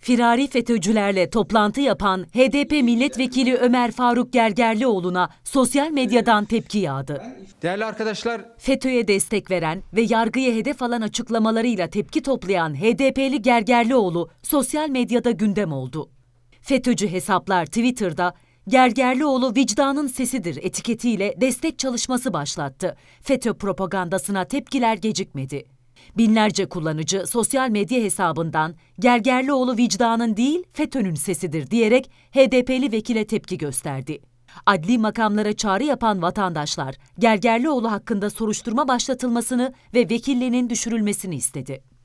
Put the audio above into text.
firari FETÖ'cülerle toplantı yapan HDP milletvekili Ömer Faruk Gergerlioğlu'na sosyal medyadan tepki yağdı. Değerli arkadaşlar, FETÖ'ye destek veren ve yargıya hedef alan açıklamalarıyla tepki toplayan HDP'li Gergerlioğlu sosyal medyada gündem oldu. FETÖ'cü hesaplar Twitter'da Gergerlioğlu vicdanın sesidir etiketiyle destek çalışması başlattı. FETÖ propagandasına tepkiler gecikmedi. Binlerce kullanıcı sosyal medya hesabından Gergerlioğlu vicdanın değil FETÖ'nün sesidir diyerek HDP'li vekile tepki gösterdi. Adli makamlara çağrı yapan vatandaşlar Gergerlioğlu hakkında soruşturma başlatılmasını ve vekillerinin düşürülmesini istedi.